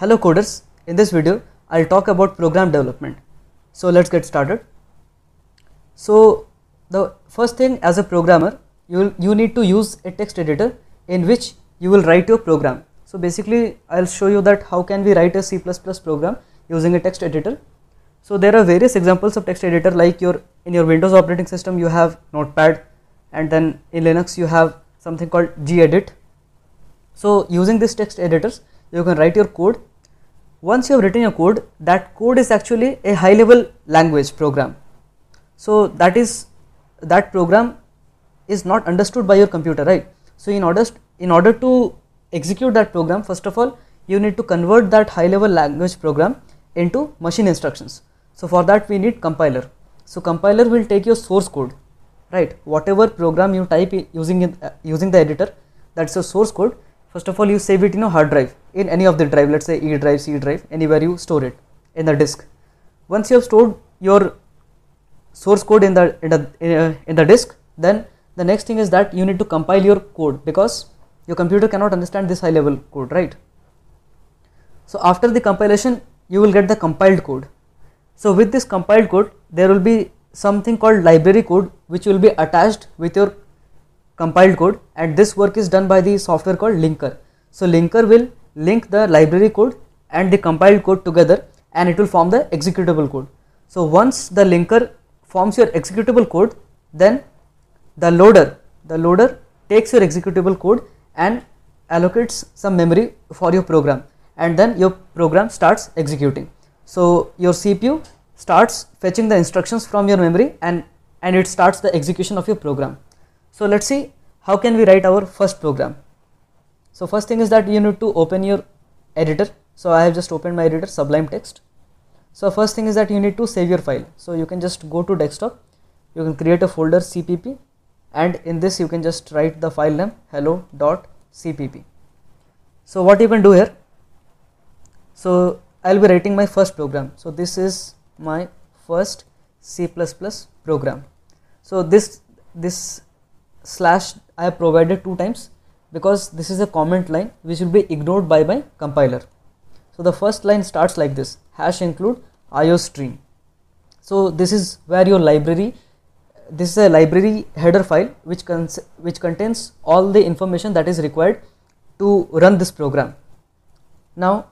Hello coders, in this video I'll talk about program development. So let's get started. So the first thing as a programmer you you need to use a text editor in which you will write your program. So basically I'll show you that how can we write a C++ program using a text editor. So there are various examples of text editor like your in your Windows operating system you have notepad and then in Linux you have something called gedit. So using these text editors you can write your code once you have written your code, that code is actually a high level language program. So that is that program is not understood by your computer, right? So in order in order to execute that program, first of all, you need to convert that high level language program into machine instructions. So for that we need compiler. So compiler will take your source code, right? Whatever program you type using in, uh, using the editor, that's your source code first of all you save it in a hard drive in any of the drive let's say e drive c drive anywhere you store it in the disk once you have stored your source code in the in the, uh, in, the disk then the next thing is that you need to compile your code because your computer cannot understand this high level code right so after the compilation you will get the compiled code so with this compiled code there will be something called library code which will be attached with your compiled code and this work is done by the software called linker. So linker will link the library code and the compiled code together and it will form the executable code. So once the linker forms your executable code then the loader the loader takes your executable code and allocates some memory for your program and then your program starts executing. So your CPU starts fetching the instructions from your memory and and it starts the execution of your program. So let's see how can we write our first program. So first thing is that you need to open your editor. So I have just opened my editor Sublime Text. So first thing is that you need to save your file. So you can just go to desktop, you can create a folder cpp and in this you can just write the file name hello.cpp. So what you can do here, so I'll be writing my first program. So this is my first C++ program. So this this slash I have provided two times because this is a comment line which will be ignored by my compiler. So the first line starts like this hash include iostream. So this is where your library this is a library header file which cons which contains all the information that is required to run this program. Now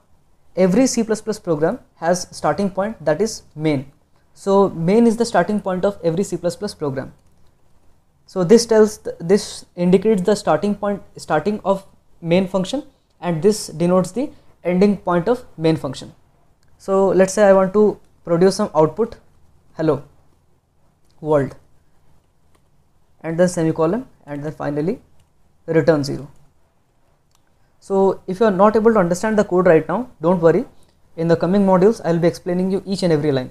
every C++ program has starting point that is main. So main is the starting point of every C++ program. So this tells th this indicates the starting point starting of main function and this denotes the ending point of main function. So let's say I want to produce some output hello world and then semicolon and then finally return 0. So if you are not able to understand the code right now don't worry in the coming modules I will be explaining you each and every line.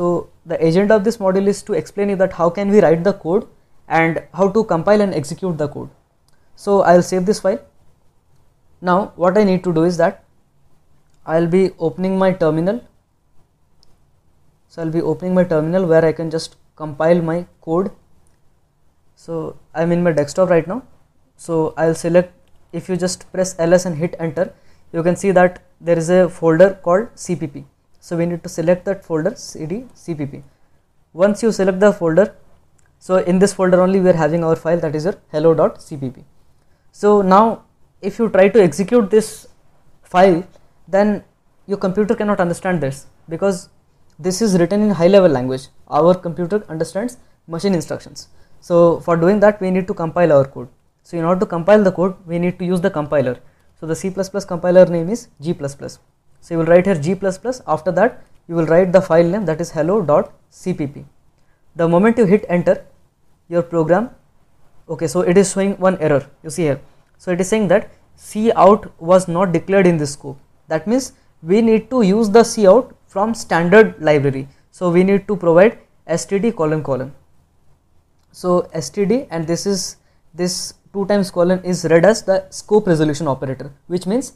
So the agenda of this module is to explain you that how can we write the code and how to compile and execute the code. So I will save this file. Now what I need to do is that I will be opening my terminal. So I will be opening my terminal where I can just compile my code. So I am in my desktop right now. So I will select if you just press ls and hit enter you can see that there is a folder called cpp. So we need to select that folder cd cpp. Once you select the folder so in this folder only we are having our file that is your hello.cpp so now if you try to execute this file then your computer cannot understand this because this is written in high level language our computer understands machine instructions so for doing that we need to compile our code so in order to compile the code we need to use the compiler so the C++ compiler name is G++. So you will write here G++. After that, you will write the file name that is hello.cpp the moment you hit enter your program okay so it is showing one error you see here so it is saying that c out was not declared in this scope that means we need to use the c out from standard library so we need to provide std colon colon so std and this is this two times colon is read as the scope resolution operator which means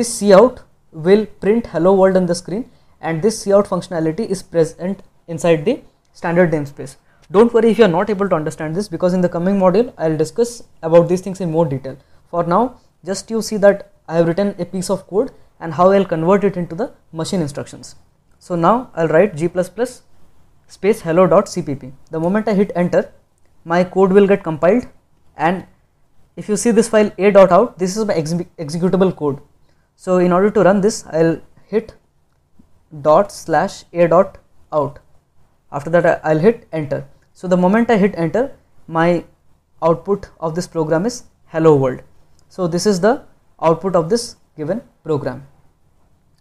this c out will print hello world on the screen and this c out functionality is present inside the standard namespace. Don't worry if you are not able to understand this because in the coming module I will discuss about these things in more detail. For now, just you see that I have written a piece of code and how I will convert it into the machine instructions. So now I will write g++ space hello.cpp. The moment I hit enter, my code will get compiled and if you see this file a dot out, this is my ex executable code. So in order to run this, I will hit dot slash a dot out after that I'll hit enter so the moment I hit enter my output of this program is hello world so this is the output of this given program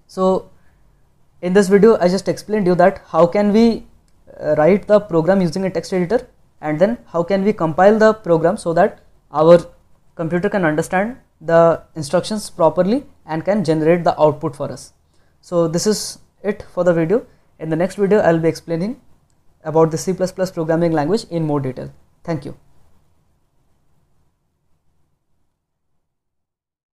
so in this video I just explained you that how can we uh, write the program using a text editor and then how can we compile the program so that our computer can understand the instructions properly and can generate the output for us. So this is it for the video. In the next video I will be explaining about the C++ programming language in more detail. Thank you.